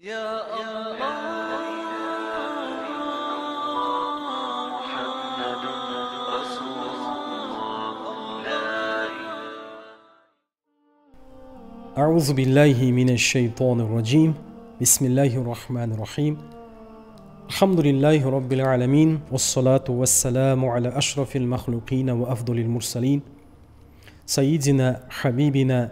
يا الله محمد رسول الله أعوذ بالله من الشيطان الرجيم بسم الله الرحمن الرحيم الحمد لله رب العالمين والصلاة والسلام على أشرف المخلوقين وأفضل المرسلين سيدنا حبيبنا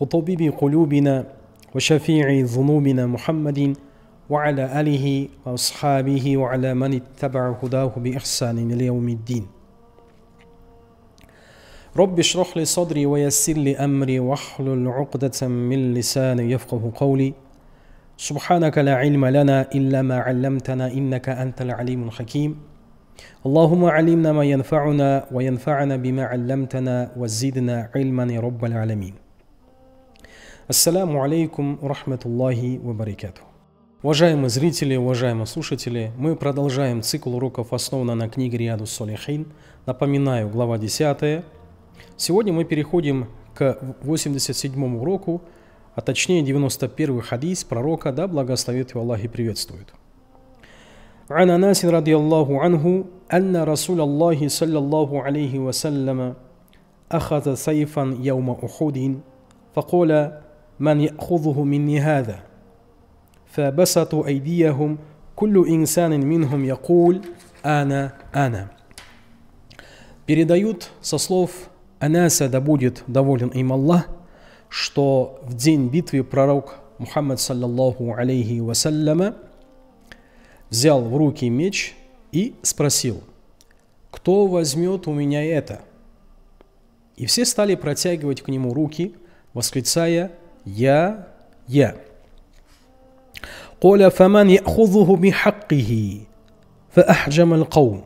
وطبيب قلوبنا وشفيع ذنوبنا محمد وعلى آله وأصحابه وعلى من اتبع هداه بإحسان إلى يوم الدين رب اشرح لي صدري ويسر لي أمري واحلل عقدة من لساني يفقه قولي سبحانك لا علم لنا إلا ما علمتنا إنك أنت العليم الحكيم اللهم علمنا ما ينفعنا وينفعنا بما علمتنا وزدنا علما يا رب العالمين Ассаляму алейкум рахматуллахи вабаракату. Уважаемые зрители, уважаемые слушатели, мы продолжаем цикл уроков, основанных на книге Риаду Солихин. Напоминаю, глава 10. Сегодня мы переходим к 87 уроку, а точнее 91 хадис пророка, да благословит его Аллах и приветствует. عن أنس رضي الله عنه أن رسول الله صلى الله عليه وسلم أخذ سيفا يوم أحد فقال من يأخذه مني هذا فبسطوا أيديهم كل إنسان منهم يقول أنا أنا Передают со слов Анаса, да будет доволен им Аллах, что в день битвы пророк Мухаммад, саллаллаху алейхи вассаляма, взял в руки меч и спросил, «Кто возьмет у меня это?» И все стали протягивать к нему руки, восклицая يا يا قال فمن يأخذه بحقه فأحجم القوم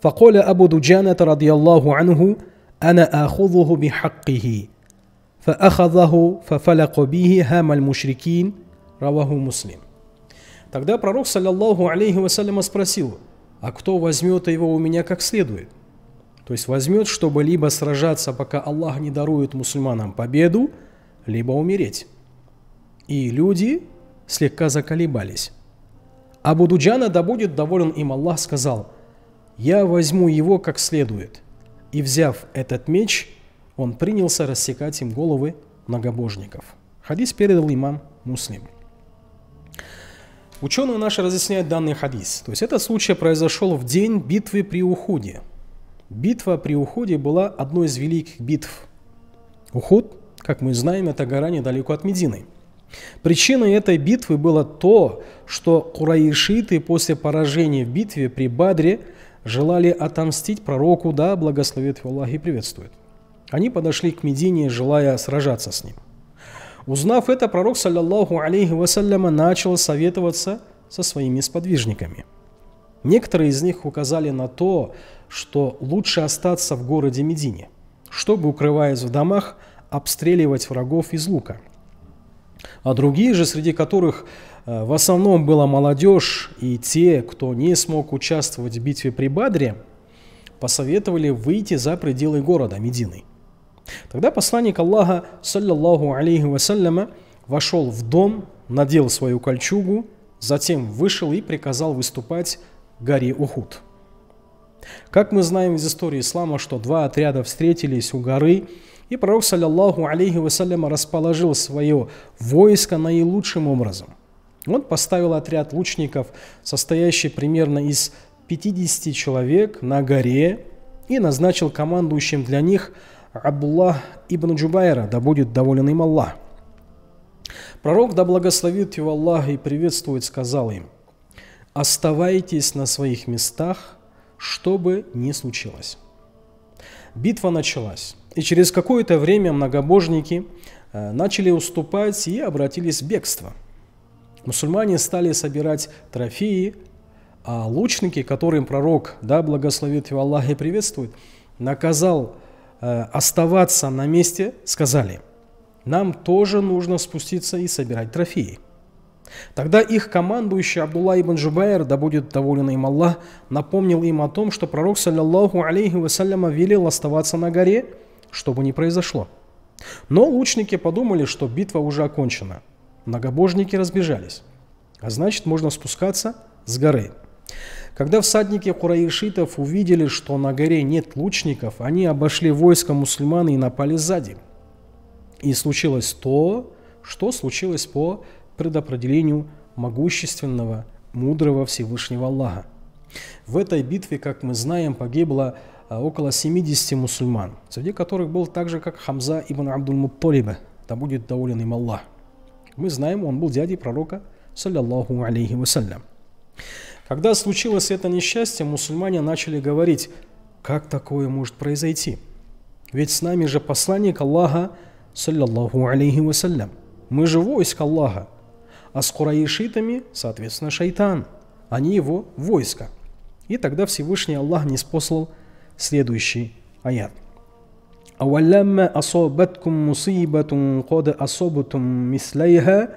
فقال أبو دجانة رضي الله عنه أنا آخذه بحقه فأخذه ففلق به هام المشركين رواه مسلم Тогда пророк, саллиллаху алейхи вассаляма, спросил, а кто возьмет его у меня как следует? То есть возьмет, чтобы либо сражаться, пока Аллах не дарует мусульманам победу, либо умереть. И люди слегка заколебались. Абу Дуджана, да будет доволен им Аллах, сказал, «Я возьму его как следует». И взяв этот меч, он принялся рассекать им головы многобожников. Хадис передал имам Муслим. Ученые наши разъясняют данный хадис. То есть этот случай произошел в день битвы при Ухуде. Битва при Ухуде была одной из великих битв. Ухуд как мы знаем, эта гора недалеко от Медины. Причиной этой битвы было то, что кураишиты после поражения в битве при Бадре желали отомстить пророку, да, благословит его Аллах и приветствует. Они подошли к Медине, желая сражаться с ним. Узнав это, пророк, саллиллаху алейхи вассаляма, начал советоваться со своими сподвижниками. Некоторые из них указали на то, что лучше остаться в городе Медине, чтобы, укрываясь в домах, обстреливать врагов из лука. А другие же, среди которых э, в основном была молодежь и те, кто не смог участвовать в битве при Бадре, посоветовали выйти за пределы города Медины. Тогда посланник Аллаха, саллиллаху алейхи вассаляма, вошел в дом, надел свою кольчугу, затем вышел и приказал выступать горе Ухуд. Как мы знаем из истории ислама, что два отряда встретились у горы, и пророк, саллиллаху алейхи вассалям, расположил свое войско наилучшим образом. Он поставил отряд лучников, состоящий примерно из 50 человек на горе, и назначил командующим для них Абдуллах ибн Джубайра, да будет доволен им Аллах. Пророк, да благословит его Аллах и приветствует, сказал им, «Оставайтесь на своих местах, что бы ни случилось». Битва началась. И через какое-то время многобожники э, начали уступать и обратились в бегство. Мусульмане стали собирать трофеи, а лучники, которым пророк, да, благословит его Аллах и приветствует, наказал э, оставаться на месте, сказали, нам тоже нужно спуститься и собирать трофеи. Тогда их командующий Абдулла ибн Джубайр, да будет доволен им Аллах, напомнил им о том, что пророк, саллиллаху алейхи вассаляма, велел оставаться на горе – что бы ни произошло. Но лучники подумали, что битва уже окончена. Многобожники разбежались. А значит, можно спускаться с горы. Когда всадники Кураишитов увидели, что на горе нет лучников, они обошли войско мусульман и напали сзади. И случилось то, что случилось по предопределению могущественного, мудрого Всевышнего Аллаха. В этой битве, как мы знаем, погибло Э, около 70 мусульман, среди которых был также как Хамза ибн Абдул Мутталиба, да будет доволен им Аллах. Мы знаем, он был дядей пророка, саллиллаху алейхи вассалям. Когда случилось это несчастье, мусульмане начали говорить, как такое может произойти? Ведь с нами же посланник Аллаха, саллиллаху алейхи вассалям. Мы же войск Аллаха, а с кураишитами, соответственно, шайтан. Они а его войско. И тогда Всевышний Аллах не спослал следующий аят. أولما أصابتكم مصيبة قد أصبتم مثليها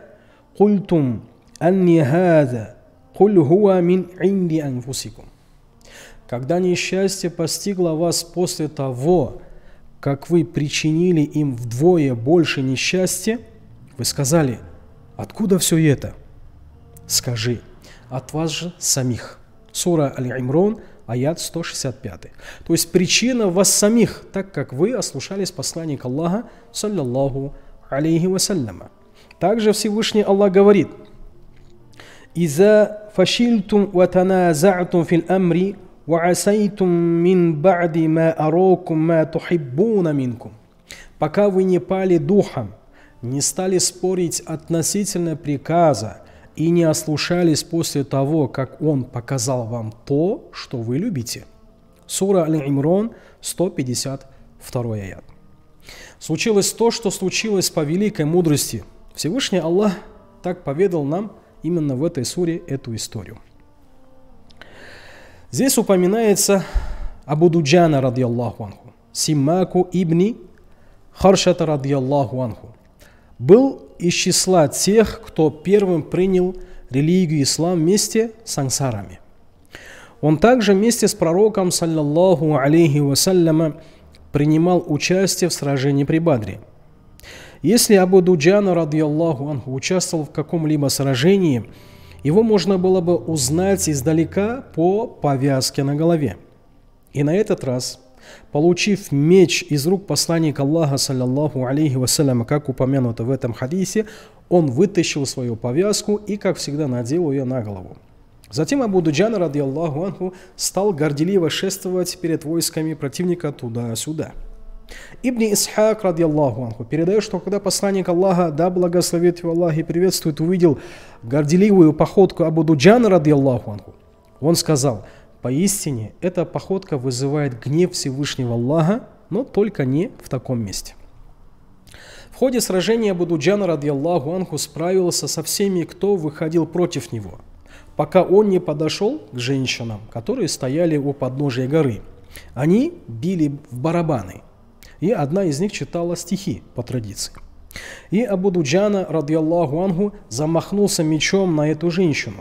قلتم أني هذا قل هو من عند أنفسكم Когда несчастье постигло вас после того, как вы причинили им вдвое больше несчастья, вы сказали, откуда все это? Скажи, от вас же самих. Сура Аль-Имрон, аят 165. То есть причина в вас самих, так как вы ослушались посланника Аллаха, саллиллаху алейхи вассаляма. Также Всевышний Аллах говорит, «Иза фашильтум ватаназа'тум фил амри, وعسيتم من بعد ما أراكم ما تحبون منكم пока вы не пали духом, не стали спорить относительно приказа, и не ослушались после того, как Он показал вам то, что вы любите. Сура Аль-Имрон, 152 аят. Случилось то, что случилось по великой мудрости. Всевышний Аллах так поведал нам именно в этой суре эту историю. Здесь упоминается Абу Дуджана, радиаллаху анху, Симаку ибни Харшата, радиаллаху анху. Был из числа тех, кто первым принял религию ислам вместе с ансарами. Он также вместе с пророком, саллаллаху алейхи вассаляма, принимал участие в сражении при Бадре. Если Абу Дуджана, радиаллаху анху, участвовал в каком-либо сражении, его можно было бы узнать издалека по повязке на голове. И на этот раз – Получив меч из рук посланника Аллаха, саллиллаху алейхи вассалям, как упомянуто в этом хадисе, он вытащил свою повязку и, как всегда, надел ее на голову. Затем Абу Дуджан, ради Аллаху анху, стал горделиво шествовать перед войсками противника туда-сюда. Ибн Исхак, ради Аллаху анху, передает, что когда посланник Аллаха, да благословит его Аллах и приветствует, увидел горделивую походку Абу Дуджана, ради Аллаху анху, он сказал – Поистине, эта походка вызывает гнев Всевышнего Аллаха, но только не в таком месте. В ходе сражения Будуджан, ради Аллаху Анху, справился со всеми, кто выходил против него, пока он не подошел к женщинам, которые стояли у подножия горы. Они били в барабаны, и одна из них читала стихи по традиции. И Абудуджана, ради Аллаху Ангу, замахнулся мечом на эту женщину,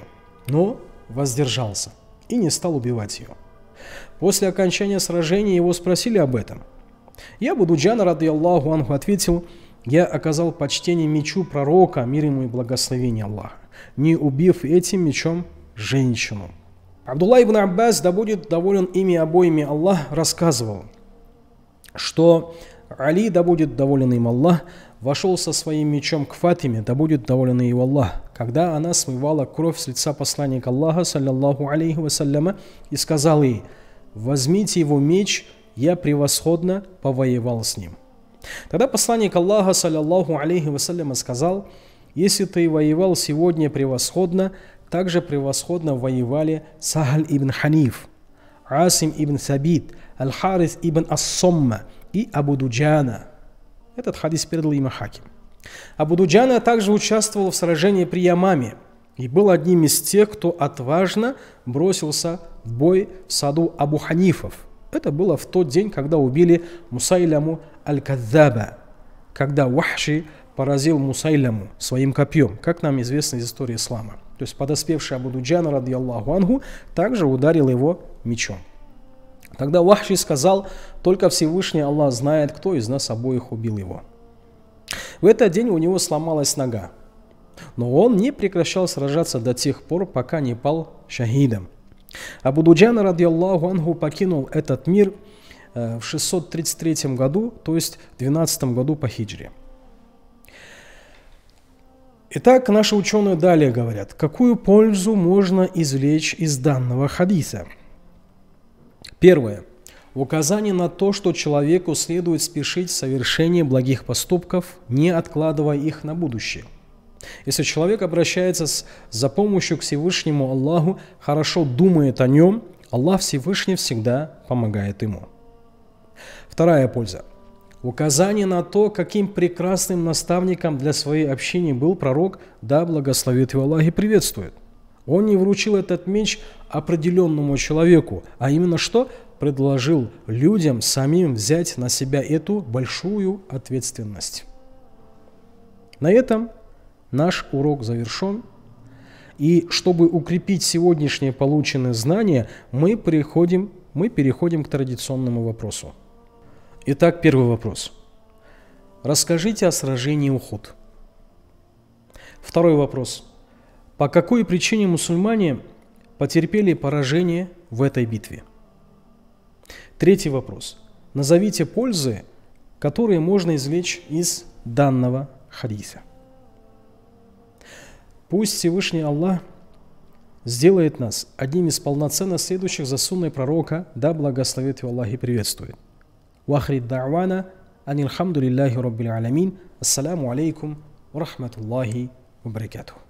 но воздержался и не стал убивать ее. После окончания сражения его спросили об этом. Я буду Джана ради Аллаху Анху ответил, я оказал почтение мечу пророка, мир ему и благословение Аллаха, не убив этим мечом женщину. Абдулла ибн Аббас, да будет доволен ими обоими Аллах, рассказывал, что Али, да будет доволен им Аллах, вошел со своим мечом к Фатиме, да будет доволен ее Аллах, когда она смывала кровь с лица посланника Аллаха, саллиллаху алейхи вассаляма, и сказал ей, «Возьмите его меч, я превосходно повоевал с ним». Тогда посланник Аллаха, саллиллаху алейхи вассаляма, сказал, «Если ты воевал сегодня превосходно, также превосходно воевали Сахаль ибн Ханиф, Асим ибн Сабит, Аль-Харис ибн Ассомма и Абудуджана». Этот хадис передал имам Хаким. Абудуджана также участвовал в сражении при Ямаме и был одним из тех, кто отважно бросился в бой в саду Абу Ханифов. Это было в тот день, когда убили Мусайляму аль Кадзаба, когда Вахши поразил Мусайляму своим копьем, как нам известно из истории ислама. То есть подоспевший Абудуджана, ради Аллаху Ангу, также ударил его мечом. Тогда Вахши сказал, только Всевышний Аллах знает, кто из нас обоих убил его. В этот день у него сломалась нога, но он не прекращал сражаться до тех пор, пока не пал шахидом. Абудуджан, ради Аллаху Ангу, покинул этот мир э, в 633 году, то есть в 12 году по хиджре. Итак, наши ученые далее говорят, какую пользу можно извлечь из данного хадиса – Первое. Указание на то, что человеку следует спешить в совершении благих поступков, не откладывая их на будущее. Если человек обращается с, за помощью к Всевышнему Аллаху, хорошо думает о нем, Аллах Всевышний всегда помогает ему. Вторая польза. Указание на то, каким прекрасным наставником для своей общины был пророк, да благословит его Аллах и приветствует. Он не вручил этот меч определенному человеку, а именно что? Предложил людям самим взять на себя эту большую ответственность. На этом наш урок завершен. И чтобы укрепить сегодняшние полученные знания, мы, переходим, мы переходим к традиционному вопросу. Итак, первый вопрос. Расскажите о сражении Ухуд. Второй вопрос. По какой причине мусульмане потерпели поражение в этой битве? Третий вопрос. Назовите пользы, которые можно извлечь из данного хадиса. Пусть Всевышний Аллах сделает нас одним из полноценно следующих за сунной пророка, да благословит его Аллах и приветствует. Вахрид да'вана, анилхамду лиллахи раббил алямин, ассаламу алейкум, ва рахматуллахи, баракатуху.